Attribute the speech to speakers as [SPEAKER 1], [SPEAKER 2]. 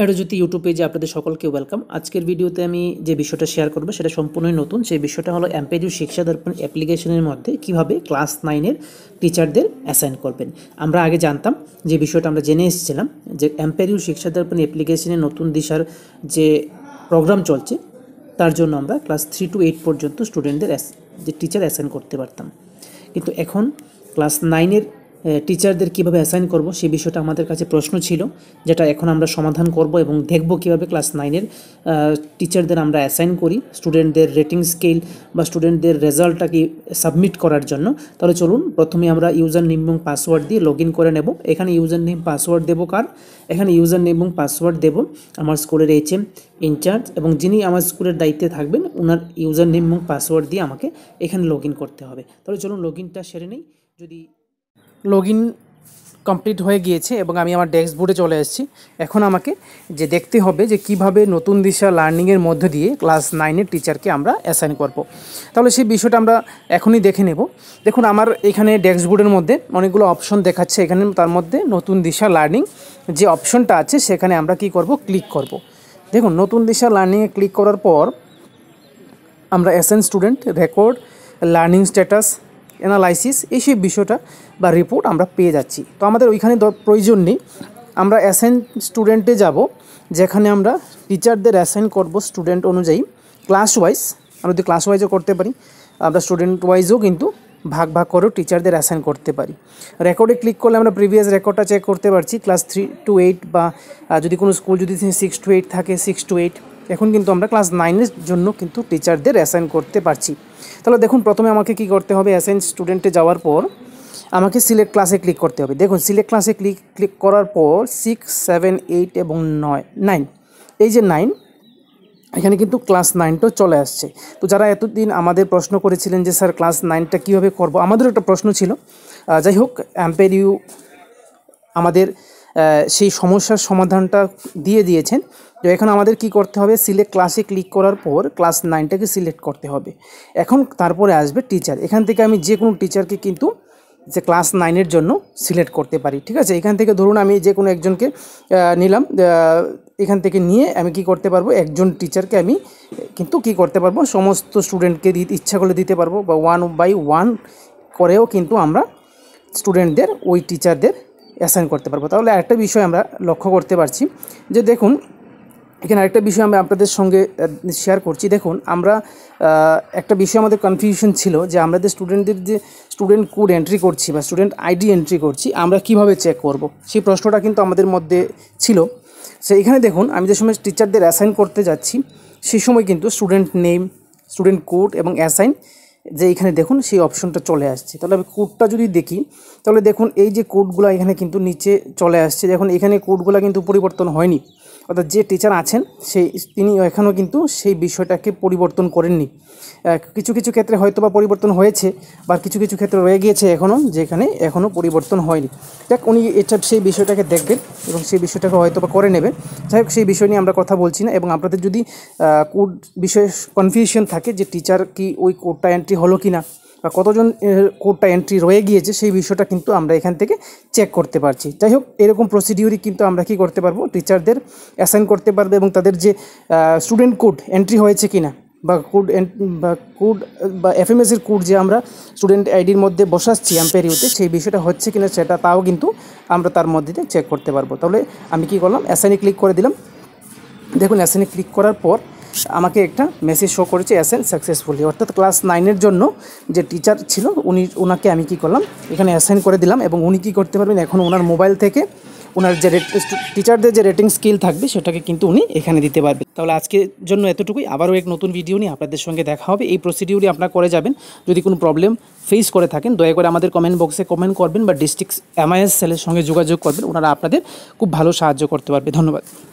[SPEAKER 1] অ্যাডোজ্যোতি YouTube পেজে আপনাদের সকলকে ওয়েলকাম আজকের ভিডিওতে আমি যে বিষয়টা শেয়ার করবো সেটা সম্পূর্ণই নতুন সেই বিষয়টা হলো এমপেজু শিক্ষা দর্পণ অ্যাপ্লিকেশনের মধ্যে কিভাবে ক্লাস নাইনের টিচারদের অ্যাসাইন করবেন আমরা আগে জানতাম যে বিষয়টা আমরা জেনে এসেছিলাম যে অ্যাম্পেরিউ শিক্ষা দর্পণ অ্যাপ্লিকেশনের নতুন দিশার যে প্রোগ্রাম চলছে তার জন্য আমরা ক্লাস থ্রি টু এইট পর্যন্ত স্টুডেন্টদের যে টিচার অ্যাসাইন করতে পারতাম কিন্তু এখন ক্লাস নাইনের টিচারদের কিভাবে অ্যাসাইন করব সেই বিষয়টা আমাদের কাছে প্রশ্ন ছিল যেটা এখন আমরা সমাধান করব এবং দেখব কিভাবে ক্লাস নাইনের টিচারদের আমরা অ্যাসাইন করি স্টুডেন্টদের রেটিং স্কেল বা স্টুডেন্টদের রেজাল্টটাকে সাবমিট করার জন্য তাহলে চলুন প্রথমে আমরা ইউজার নেম এবং পাসওয়ার্ড দিয়ে লগ করে নেব এখানে ইউজার নেম পাসওয়ার্ড দেবো কার এখানে ইউজার নেম এবং পাসওয়ার্ড দেব আমার স্কুলের এইচ এম ইনচার্জ এবং যিনি আমার স্কুলের দায়িত্বে থাকবেন ওনার ইউজার নেম এবং পাসওয়ার্ড দিয়ে আমাকে এখানে লগ করতে হবে তাহলে চলুন লগ সেরে নেই যদি লগ ইন কমপ্লিট হয়ে গিয়েছে এবং আমি আমার ড্যাশবোর্ডে চলে এসেছি এখন আমাকে যে দেখতে হবে যে কিভাবে নতুন দিশা লার্নিংয়ের মধ্য দিয়ে ক্লাস নাইনের টিচারকে আমরা অ্যাসাইন করব। তাহলে সেই বিষয়টা আমরা এখনই দেখে নেব দেখুন আমার এখানে ড্যাশবোর্ডের মধ্যে অনেকগুলো অপশন দেখাচ্ছে এখানে তার মধ্যে নতুন দিশা লার্নিং যে অপশনটা আছে সেখানে আমরা কি করব ক্লিক করব। দেখুন নতুন দিশা লার্নিংয়ে ক্লিক করার পর আমরা অ্যাসেন student record learning status analysis এইসব বিষয়টা বা রিপোর্ট আমরা পেয়ে যাচ্ছি তো আমাদের ওইখানে প্রয়োজন নেই আমরা অ্যাসাইন স্টুডেন্টে যাব যেখানে আমরা টিচারদের অ্যাসাইন করব স্টুডেন্ট অনুযায়ী ক্লাস ওয়াইজ আমরা যদি ক্লাস ওয়াইজও করতে পারি আমরা স্টুডেন্ট ওয়াইজও কিন্তু ভাগ ভাগ করেও টিচারদের অ্যাসাইন করতে পারি রেকর্ডে ক্লিক করলে আমরা প্রিভিয়াস রেকর্ডটা চেক করতে পারছি ক্লাস থ্রি টু এইট বা যদি কোনো স্কুল যদি সিক্স টু এইট থাকে সিক্স টু এইট এখন কিন্তু আমরা ক্লাস নাইনের জন্য কিন্তু টিচারদের অ্যাসাইন করতে পারছি তাহলে দেখুন প্রথমে আমাকে কি করতে হবে অ্যাসাইন স্টুডেন্টে যাওয়ার পর আমাকে সিলেক্ট ক্লাসে ক্লিক করতে হবে দেখুন সিলেক্ট ক্লাসে ক্লিক ক্লিক করার পর সিক্স সেভেন এইট এবং নয় নাইন এই যে নাইন এখানে কিন্তু ক্লাস নাইনটাও চলে আসছে তো যারা এতদিন আমাদের প্রশ্ন করেছিলেন যে স্যার ক্লাস নাইনটা কীভাবে করব আমাদের একটা প্রশ্ন ছিল যাই হোক অ্যাম্পেরিউ আমাদের সেই সমস্যার সমাধানটা দিয়ে দিয়েছেন তো এখন আমাদের কি করতে হবে সিলেক্ট ক্লাসে ক্লিক করার পর ক্লাস নাইনটাকে সিলেক্ট করতে হবে এখন তারপরে আসবে টিচার এখান থেকে আমি যে কোনো টিচারকে কিন্তু যে ক্লাস নাইনের জন্য সিলেক্ট করতে পারি ঠিক আছে এখান থেকে ধরুন আমি যে কোনো একজনকে নিলাম এখান থেকে নিয়ে আমি কি করতে পারবো একজন টিচারকে আমি কিন্তু কি করতে পারবো সমস্ত স্টুডেন্টকে দিতে ইচ্ছা করলে দিতে পারবো বা ওয়ান বাই ওয়ান করেও কিন্তু আমরা স্টুডেন্টদের ওই টিচারদের অ্যাসাইন করতে পারবো তাহলে একটা বিষয় আমরা লক্ষ্য করতে পারছি যে দেখুন এখানে আরেকটা বিষয় আমি আপনাদের সঙ্গে শেয়ার করছি দেখুন আমরা একটা বিষয় আমাদের কনফিউশন ছিল যে আমাদের স্টুডেন্টদের যে স্টুডেন্ট কোড এন্ট্রি করছি বা স্টুডেন্ট আইডি এন্ট্রি করছি আমরা কিভাবে চেক করব সেই প্রশ্নটা কিন্তু আমাদের মধ্যে ছিল সে এখানে দেখুন আমি যে সময় টিচারদের অ্যাসাইন করতে যাচ্ছি সেই সময় কিন্তু স্টুডেন্ট নেম স্টুডেন্ট কোড এবং অ্যাসাইন যে এখানে দেখুন সেই অপশনটা চলে আসছে তাহলে আমি কোডটা যদি দেখি তাহলে দেখুন এই যে কোডগুলো এখানে কিন্তু নিচে চলে আসছে দেখুন এখানে কোডগুলো কিন্তু পরিবর্তন হয়নি অর্থাৎ যে টিচার আছেন সেই তিনি এখনও কিন্তু সেই বিষয়টাকে পরিবর্তন করেননি কিছু কিছু ক্ষেত্রে হয়তো বা পরিবর্তন হয়েছে বা কিছু কিছু ক্ষেত্রে রয়ে গিয়েছে এখনও যেখানে এখনও পরিবর্তন হয়নি দেখ উনি এটা সেই বিষয়টাকে দেখবেন এবং সেই বিষয়টাকে হয়তো বা করে নেবেন যাই হোক সেই বিষয় নিয়ে আমরা কথা বলছি না এবং আপনাদের যদি কোড বিষয়ে কনফিউশন থাকে যে টিচার কি ওই কোডটা এন্ট্রি হলো কি না বা কতজন কোডটা এন্ট্রি রয়ে গিয়েছে সেই বিষয়টা কিন্তু আমরা এখান থেকে চেক করতে পারছি যাই হোক এরকম প্রসিডিউরই কিন্তু আমরা কি করতে পারবো টিচারদের অ্যাসাইন করতে পারবে এবং তাদের যে স্টুডেন্ট কোড এন্ট্রি হয়েছে কিনা বা কোড বা কোড বা এফ এম এফএমএসের কোড যে আমরা স্টুডেন্ট আইডির মধ্যে বসাচ্ছি অ্যাম্পেরিওতে সেই বিষয়টা হচ্ছে কি না সেটা তাও কিন্তু আমরা তার মধ্যে চেক করতে পারবো তাহলে আমি কি করলাম অ্যাসাইনে ক্লিক করে দিলাম দেখুন অ্যাসাইনে ক্লিক করার পর আমাকে একটা মেসেজ শো করেছে অ্যাসেন সাকসেসফুলি অর্থাৎ ক্লাস নাইনের জন্য যে টিচার ছিল উনি ওনাকে আমি কি করলাম এখানে অ্যাসাইন করে দিলাম এবং উনি কি করতে পারবেন এখন ওনার মোবাইল থেকে ওনার যে টিচারদের যে রেটিং স্কিল থাকবে সেটাকে কিন্তু উনি এখানে দিতে পারবেন তাহলে আজকের জন্য এতটুকুই আবারও এক নতুন ভিডিও নিয়ে আপনাদের সঙ্গে দেখা হবে এই প্রসিডিউরই আপনারা করে যাবেন যদি কোনো প্রবলেম ফেস করে থাকেন দয়া করে আমাদের কমেন্ট বক্সে কমেন্ট করবেন বা ডিস্ট্রিক্ট এমআইএস সেলের সঙ্গে যোগাযোগ করবেন ওনারা আপনাদের খুব ভালো সাহায্য করতে পারবে ধন্যবাদ